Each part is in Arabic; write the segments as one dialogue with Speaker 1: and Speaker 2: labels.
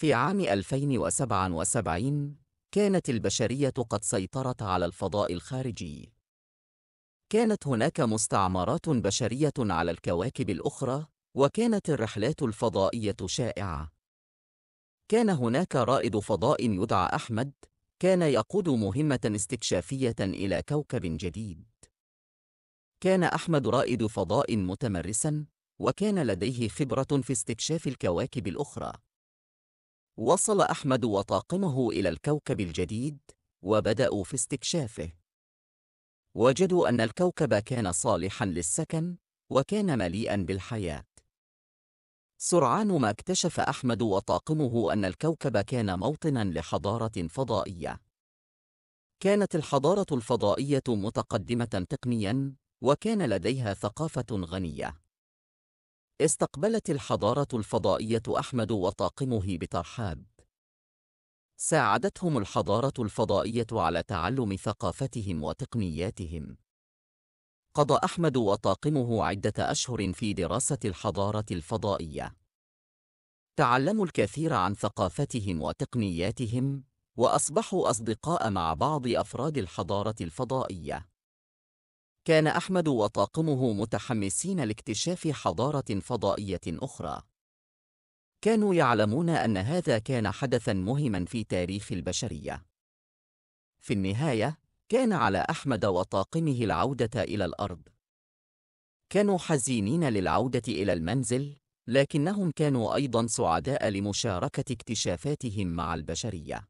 Speaker 1: في عام 2077 كانت البشرية قد سيطرت على الفضاء الخارجي. كانت هناك مستعمرات بشرية على الكواكب الأخرى، وكانت الرحلات الفضائية شائعة. كان هناك رائد فضاء يدعى أحمد، كان يقود مهمة استكشافية إلى كوكب جديد. كان أحمد رائد فضاء متمرسًا، وكان لديه خبرة في استكشاف الكواكب الأخرى. وصل أحمد وطاقمه إلى الكوكب الجديد وبدأوا في استكشافه وجدوا أن الكوكب كان صالحا للسكن وكان مليئا بالحياة سرعان ما اكتشف أحمد وطاقمه أن الكوكب كان موطنا لحضارة فضائية كانت الحضارة الفضائية متقدمة تقنياً وكان لديها ثقافة غنية استقبلت الحضارة الفضائية أحمد وطاقمه بترحاب. ساعدتهم الحضارة الفضائية على تعلم ثقافتهم وتقنياتهم. قضى أحمد وطاقمه عدة أشهر في دراسة الحضارة الفضائية. تعلموا الكثير عن ثقافتهم وتقنياتهم، وأصبحوا أصدقاء مع بعض أفراد الحضارة الفضائية. كان أحمد وطاقمه متحمسين لاكتشاف حضارة فضائية أخرى. كانوا يعلمون أن هذا كان حدثًا مهمًا في تاريخ البشرية. في النهاية، كان على أحمد وطاقمه العودة إلى الأرض. كانوا حزينين للعودة إلى المنزل، لكنهم كانوا أيضًا سعداء لمشاركة اكتشافاتهم مع البشرية.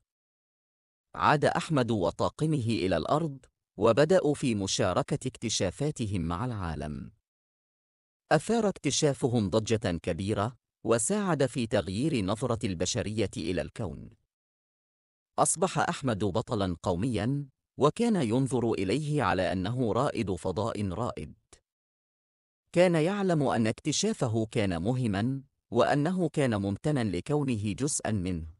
Speaker 1: عاد أحمد وطاقمه إلى الأرض، وبدأوا في مشاركة اكتشافاتهم مع العالم. أثار اكتشافهم ضجة كبيرة وساعد في تغيير نظرة البشرية إلى الكون. أصبح أحمد بطلاً قومياً وكان ينظر إليه على أنه رائد فضاء رائد. كان يعلم أن اكتشافه كان مهماً وأنه كان ممتناً لكونه جزءاً منه.